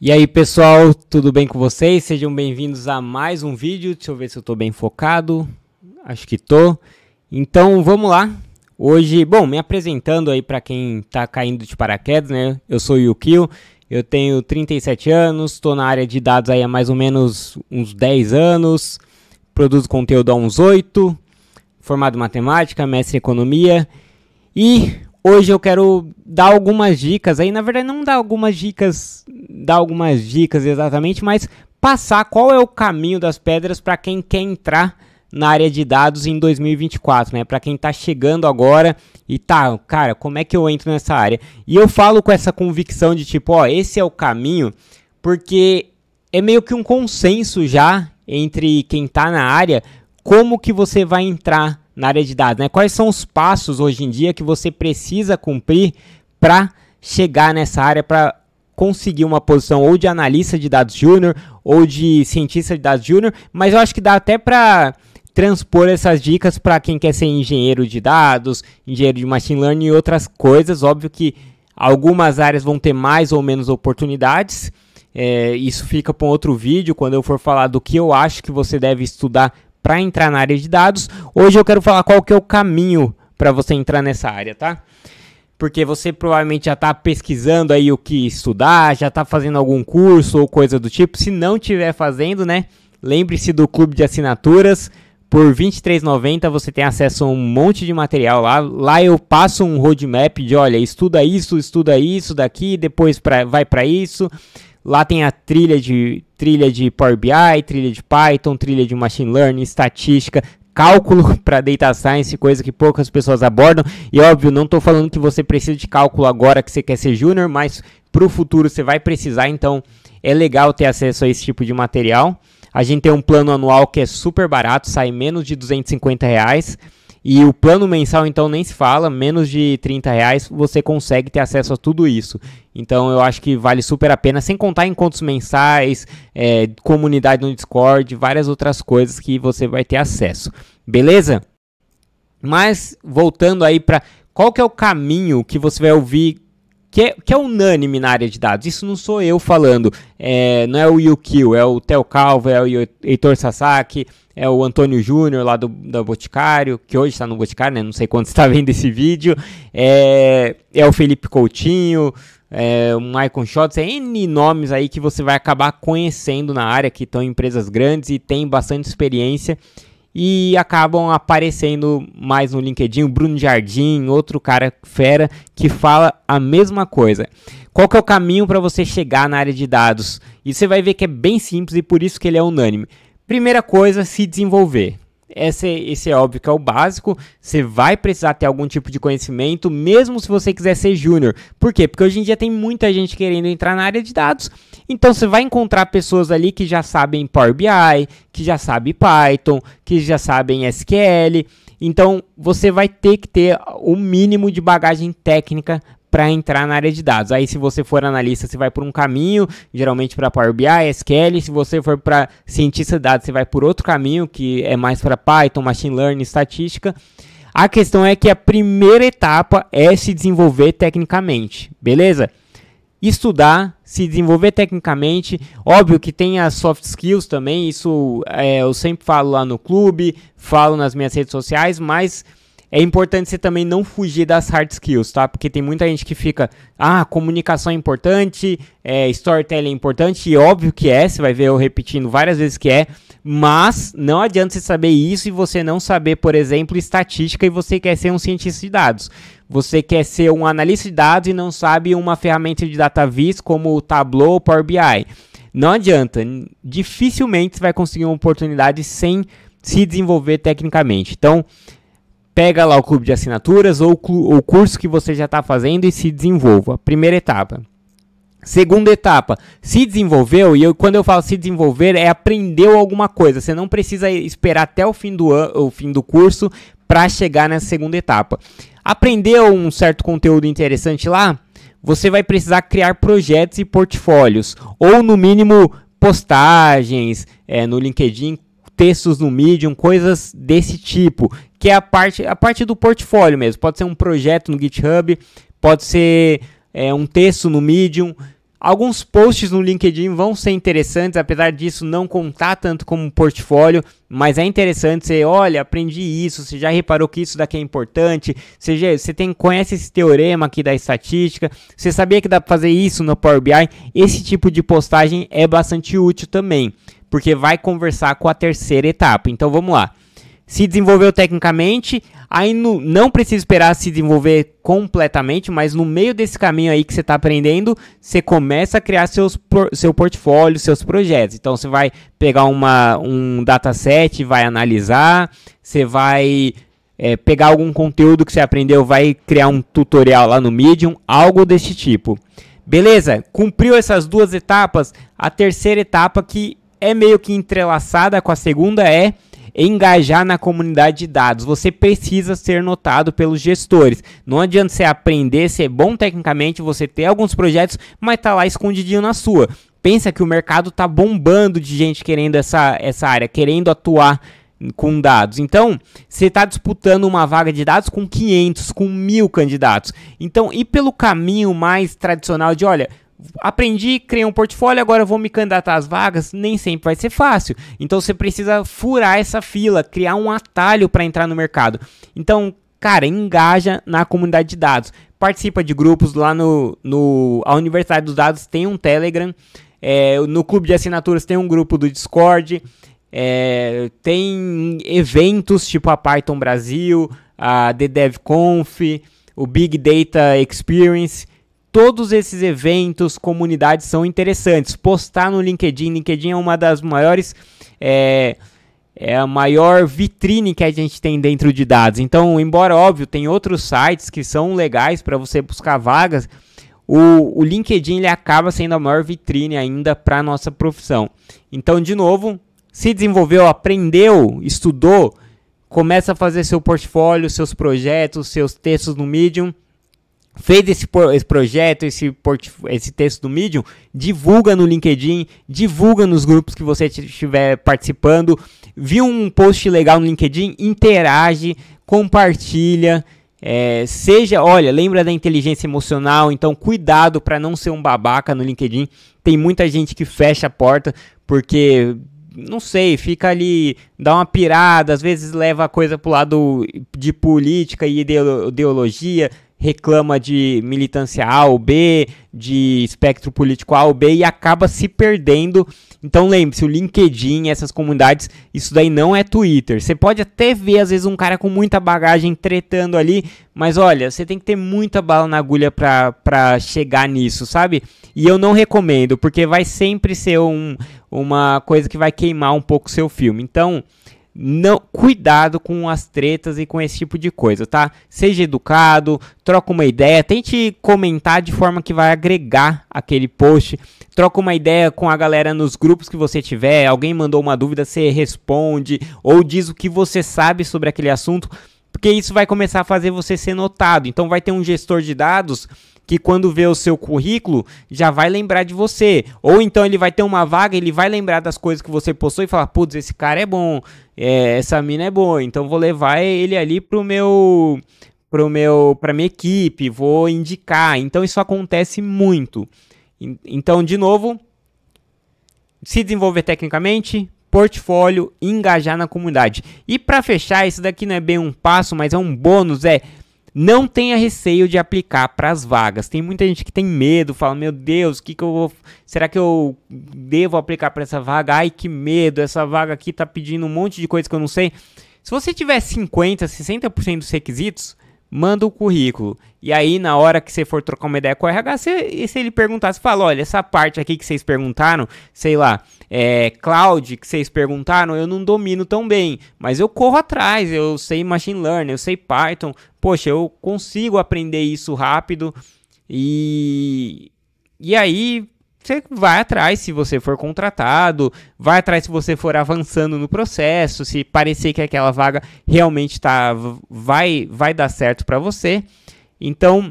E aí pessoal, tudo bem com vocês? Sejam bem-vindos a mais um vídeo. Deixa eu ver se eu estou bem focado. Acho que tô. Então vamos lá. Hoje, bom, me apresentando aí para quem está caindo de paraquedas, né? Eu sou o Yukio, eu tenho 37 anos, estou na área de dados aí há mais ou menos uns 10 anos, produzo conteúdo há uns 8, formado em matemática, mestre em economia e Hoje eu quero dar algumas dicas aí, na verdade não dar algumas dicas, dar algumas dicas exatamente, mas passar qual é o caminho das pedras para quem quer entrar na área de dados em 2024, né? Para quem está chegando agora e tá, cara, como é que eu entro nessa área? E eu falo com essa convicção de tipo, ó, esse é o caminho, porque é meio que um consenso já entre quem está na área como que você vai entrar na área de dados, né? Quais são os passos hoje em dia que você precisa cumprir para chegar nessa área para conseguir uma posição ou de analista de dados júnior ou de cientista de dados júnior, mas eu acho que dá até para transpor essas dicas para quem quer ser engenheiro de dados, engenheiro de machine learning e outras coisas. Óbvio que algumas áreas vão ter mais ou menos oportunidades. É, isso fica para um outro vídeo quando eu for falar do que eu acho que você deve estudar para entrar na área de dados. Hoje eu quero falar qual que é o caminho para você entrar nessa área, tá? Porque você provavelmente já está pesquisando aí o que estudar, já está fazendo algum curso ou coisa do tipo. Se não estiver fazendo, né? Lembre-se do clube de assinaturas. Por R$ 23,90 você tem acesso a um monte de material lá. Lá eu passo um roadmap de, olha, estuda isso, estuda isso daqui, depois pra, vai para isso. Lá tem a trilha de trilha de Power BI, trilha de Python, trilha de machine learning, estatística, cálculo para data science, coisa que poucas pessoas abordam. E óbvio, não estou falando que você precisa de cálculo agora que você quer ser júnior, mas para o futuro você vai precisar, então é legal ter acesso a esse tipo de material. A gente tem um plano anual que é super barato, sai menos de 250 reais. E o plano mensal, então, nem se fala, menos de 30 reais você consegue ter acesso a tudo isso. Então eu acho que vale super a pena, sem contar encontros mensais, é, comunidade no Discord, várias outras coisas que você vai ter acesso. Beleza? Mas voltando aí para qual que é o caminho que você vai ouvir que é, que é unânime na área de dados. Isso não sou eu falando, é, não é o Yukio, é o Theo Calvo, é o Heitor Sasaki, é o Antônio Júnior lá do, do Boticário, que hoje está no Boticário, né? não sei quando está vendo esse vídeo, é, é o Felipe Coutinho, é, o Michael schott é N nomes aí que você vai acabar conhecendo na área, que estão em empresas grandes e tem bastante experiência e acabam aparecendo mais no LinkedIn, o Bruno Jardim, outro cara fera que fala a mesma coisa. Qual que é o caminho para você chegar na área de dados? E você vai ver que é bem simples e por isso que ele é unânime. Primeira coisa, se desenvolver esse, esse é óbvio que é o básico. Você vai precisar ter algum tipo de conhecimento, mesmo se você quiser ser júnior. Por quê? Porque hoje em dia tem muita gente querendo entrar na área de dados. Então você vai encontrar pessoas ali que já sabem Power BI, que já sabem Python, que já sabem SQL. Então você vai ter que ter o mínimo de bagagem técnica para entrar na área de dados. Aí, se você for analista, você vai por um caminho, geralmente para Power BI, SQL. Se você for para cientista de dados, você vai por outro caminho, que é mais para Python, Machine Learning, estatística. A questão é que a primeira etapa é se desenvolver tecnicamente, beleza? Estudar, se desenvolver tecnicamente, óbvio que tem as soft skills também, isso é, eu sempre falo lá no clube, falo nas minhas redes sociais, mas é importante você também não fugir das hard skills, tá? Porque tem muita gente que fica, ah, comunicação é importante, é, storytelling é importante, e óbvio que é, você vai ver eu repetindo várias vezes que é, mas não adianta você saber isso e você não saber, por exemplo, estatística e você quer ser um cientista de dados. Você quer ser um analista de dados e não sabe uma ferramenta de data viz como o Tableau ou Power BI. Não adianta, dificilmente você vai conseguir uma oportunidade sem se desenvolver tecnicamente. Então, pega lá o clube de assinaturas ou o curso que você já está fazendo e se desenvolva. Primeira etapa. Segunda etapa, se desenvolveu, e eu, quando eu falo se desenvolver, é aprendeu alguma coisa. Você não precisa esperar até o fim do, o fim do curso para chegar nessa segunda etapa. Aprendeu um certo conteúdo interessante lá? Você vai precisar criar projetos e portfólios, ou no mínimo postagens é, no LinkedIn, textos no Medium, coisas desse tipo, que é a parte, a parte do portfólio mesmo. Pode ser um projeto no GitHub, pode ser é, um texto no Medium. Alguns posts no LinkedIn vão ser interessantes, apesar disso não contar tanto como um portfólio, mas é interessante você, olha, aprendi isso, você já reparou que isso daqui é importante, você, já, você tem, conhece esse teorema aqui da estatística, você sabia que dá para fazer isso no Power BI? Esse tipo de postagem é bastante útil também, porque vai conversar com a terceira etapa. Então vamos lá se desenvolveu tecnicamente, aí no, não precisa esperar se desenvolver completamente, mas no meio desse caminho aí que você está aprendendo, você começa a criar seus, seu portfólio, seus projetos. Então você vai pegar uma, um dataset, vai analisar, você vai é, pegar algum conteúdo que você aprendeu, vai criar um tutorial lá no Medium, algo deste tipo. Beleza? Cumpriu essas duas etapas? A terceira etapa que é meio que entrelaçada com a segunda é engajar na comunidade de dados. Você precisa ser notado pelos gestores. Não adianta você aprender, ser bom tecnicamente, você ter alguns projetos, mas tá lá escondidinho na sua. Pensa que o mercado tá bombando de gente querendo essa, essa área, querendo atuar com dados. Então, você está disputando uma vaga de dados com 500, com mil candidatos. Então, e pelo caminho mais tradicional de, olha, aprendi, criei um portfólio, agora vou me candidatar às vagas, nem sempre vai ser fácil. Então você precisa furar essa fila, criar um atalho para entrar no mercado. Então, cara, engaja na comunidade de dados. Participa de grupos lá no, no a Universidade dos Dados tem um Telegram, é, no clube de assinaturas tem um grupo do Discord, é, tem eventos tipo a Python Brasil, a conf o Big Data Experience todos esses eventos, comunidades são interessantes. Postar no LinkedIn, LinkedIn é uma das maiores é, é a maior vitrine que a gente tem dentro de dados. Então, embora óbvio, tem outros sites que são legais para você buscar vagas, o, o LinkedIn ele acaba sendo a maior vitrine ainda para nossa profissão. Então, de novo, se desenvolveu, aprendeu, estudou, começa a fazer seu portfólio, seus projetos, seus textos no Medium fez esse, esse projeto, esse, esse texto do Medium, divulga no LinkedIn, divulga nos grupos que você estiver participando, viu um post legal no LinkedIn, interage, compartilha, é, seja, olha, lembra da inteligência emocional, então cuidado para não ser um babaca no LinkedIn. Tem muita gente que fecha a porta porque não sei, fica ali, dá uma pirada, às vezes leva a coisa pro lado de política e ideologia, reclama de militância A ou B, de espectro político A ou B e acaba se perdendo. Então lembre-se, o LinkedIn, essas comunidades, isso daí não é Twitter. Você pode até ver às vezes um cara com muita bagagem tretando ali, mas olha, você tem que ter muita bala na agulha para chegar nisso, sabe? E eu não recomendo, porque vai sempre ser um, uma coisa que vai queimar um pouco o seu filme. Então, não, cuidado com as tretas e com esse tipo de coisa, tá? Seja educado, troca uma ideia, tente comentar de forma que vai agregar aquele post, troca uma ideia com a galera nos grupos que você tiver, alguém mandou uma dúvida, você responde ou diz o que você sabe sobre aquele assunto, porque isso vai começar a fazer você ser notado. Então vai ter um gestor de dados que quando vê o seu currículo já vai lembrar de você. Ou então ele vai ter uma vaga, ele vai lembrar das coisas que você postou e falar: putz, esse cara é bom, é, essa mina é boa, então vou levar ele ali pro meu pro meu para minha equipe, vou indicar. Então isso acontece muito. Então, de novo, se desenvolver tecnicamente, portfólio, engajar na comunidade. E para fechar, isso daqui não é bem um passo, mas é um bônus, é não tenha receio de aplicar para as vagas. Tem muita gente que tem medo, fala: "Meu Deus, que que eu vou, será que eu devo aplicar para essa vaga? Ai, que medo, essa vaga aqui tá pedindo um monte de coisa que eu não sei". Se você tiver 50, 60% dos requisitos, manda o currículo. E aí, na hora que você for trocar uma ideia com o RH, você, se ele perguntar, você fala: olha, essa parte aqui que vocês perguntaram, sei lá, é, cloud que vocês perguntaram, eu não domino tão bem, mas eu corro atrás, eu sei machine learning, eu sei Python, poxa, eu consigo aprender isso rápido. E, e aí você vai atrás se você for contratado, vai atrás se você for avançando no processo, se parecer que aquela vaga realmente tá, vai, vai dar certo para você. Então,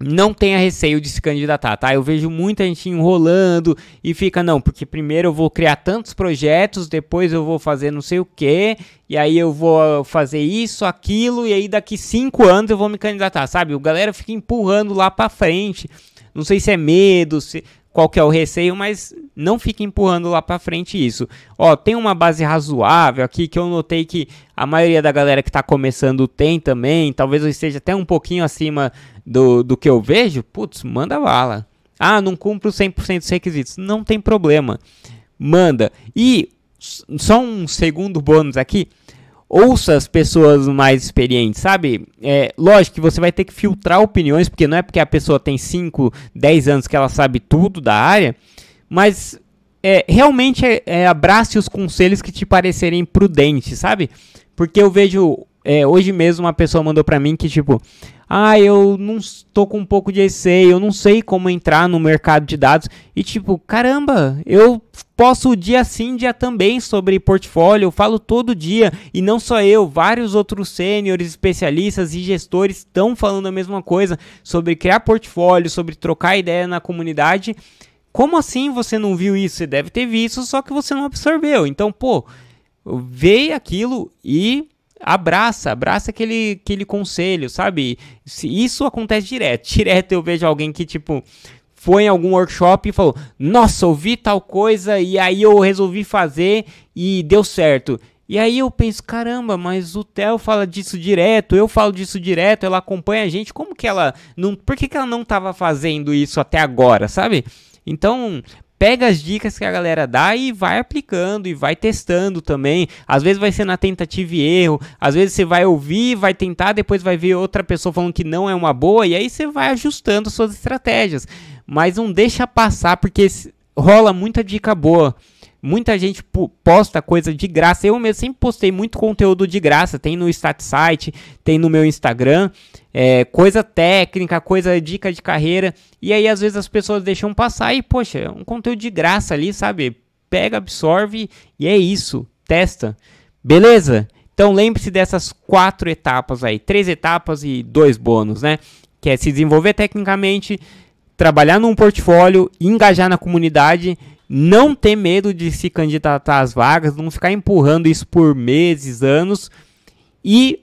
não tenha receio de se candidatar, tá? Eu vejo muita gente enrolando e fica, não, porque primeiro eu vou criar tantos projetos, depois eu vou fazer não sei o que, e aí eu vou fazer isso, aquilo, e aí daqui cinco anos eu vou me candidatar, sabe? O galera fica empurrando lá para frente. Não sei se é medo, se, qual que é o receio, mas não fique empurrando lá para frente isso. Ó, tem uma base razoável aqui que eu notei que a maioria da galera que está começando tem também, talvez eu esteja até um pouquinho acima do, do que eu vejo, putz, manda bala. Ah, não cumpro 100% dos requisitos. Não tem problema. Manda. E só um segundo bônus aqui ouça as pessoas mais experientes, sabe? É, lógico que você vai ter que filtrar opiniões, porque não é porque a pessoa tem 5, 10 anos que ela sabe tudo da área, mas é, realmente é, é, abrace os conselhos que te parecerem prudentes, sabe? Porque eu vejo. É, hoje mesmo uma pessoa mandou para mim que, tipo, ah, eu não estou com um pouco de receio, eu não sei como entrar no mercado de dados. E tipo, caramba, eu posso dia sim, dia também sobre portfólio, eu falo todo dia. E não só eu, vários outros sêniores, especialistas e gestores estão falando a mesma coisa sobre criar portfólio, sobre trocar ideia na comunidade. Como assim você não viu isso? Você deve ter visto, só que você não absorveu. Então, pô, vê aquilo e abraça, abraça aquele, aquele conselho, sabe? Isso acontece direto. Direto eu vejo alguém que, tipo, foi em algum workshop e falou: Nossa, ouvi tal coisa e aí eu resolvi fazer e deu certo. E aí eu penso: caramba, mas o Theo fala disso direto, eu falo disso direto, ela acompanha a gente, como que ela não. Por que, que ela não estava fazendo isso até agora, sabe? Então, pega as dicas que a galera dá e vai aplicando e vai testando também. Às vezes vai ser na tentativa e erro, às vezes você vai ouvir, vai tentar, depois vai ver outra pessoa falando que não é uma boa e aí você vai ajustando suas estratégias. Mas não deixa passar porque rola muita dica boa. Muita gente posta coisa de graça. Eu mesmo sempre postei muito conteúdo de graça. Tem no StatSite, tem no meu Instagram. É, coisa técnica, coisa dica de carreira. E aí, às vezes, as pessoas deixam passar e, poxa, é um conteúdo de graça ali, sabe? Pega, absorve e é isso. Testa. Beleza? Então lembre-se dessas quatro etapas aí, três etapas e dois bônus, né? Que é se desenvolver tecnicamente, trabalhar num portfólio, engajar na comunidade não ter medo de se candidatar às vagas, não ficar empurrando isso por meses, anos e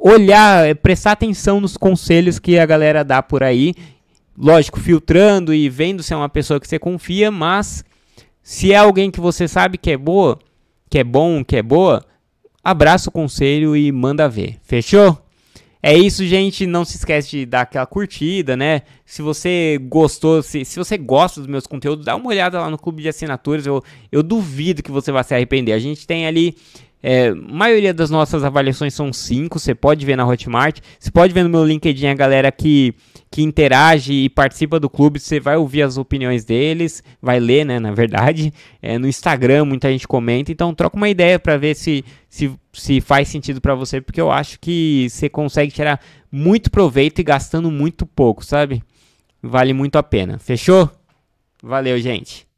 olhar, eh, prestar atenção nos conselhos que a galera dá por aí. Lógico, filtrando e vendo se é uma pessoa que você confia, mas se é alguém que você sabe que é boa, que é bom, que é boa, abraça o conselho e manda ver. Fechou? É isso, gente. Não se esquece de dar aquela curtida, né? Se você gostou, se, se você gosta dos meus conteúdos, dá uma olhada lá no clube de assinaturas. Eu, eu duvido que você vá se arrepender. A gente tem ali é, maioria das nossas avaliações são 5, você pode ver na Hotmart, você pode ver no meu LinkedIn a galera que, que interage e participa do clube, você vai ouvir as opiniões deles, vai ler, né, na verdade. É, no Instagram muita gente comenta, então troca uma ideia para ver se, se, se faz sentido para você, porque eu acho que você consegue tirar muito proveito e gastando muito pouco, sabe? Vale muito a pena. Fechou? Valeu, gente!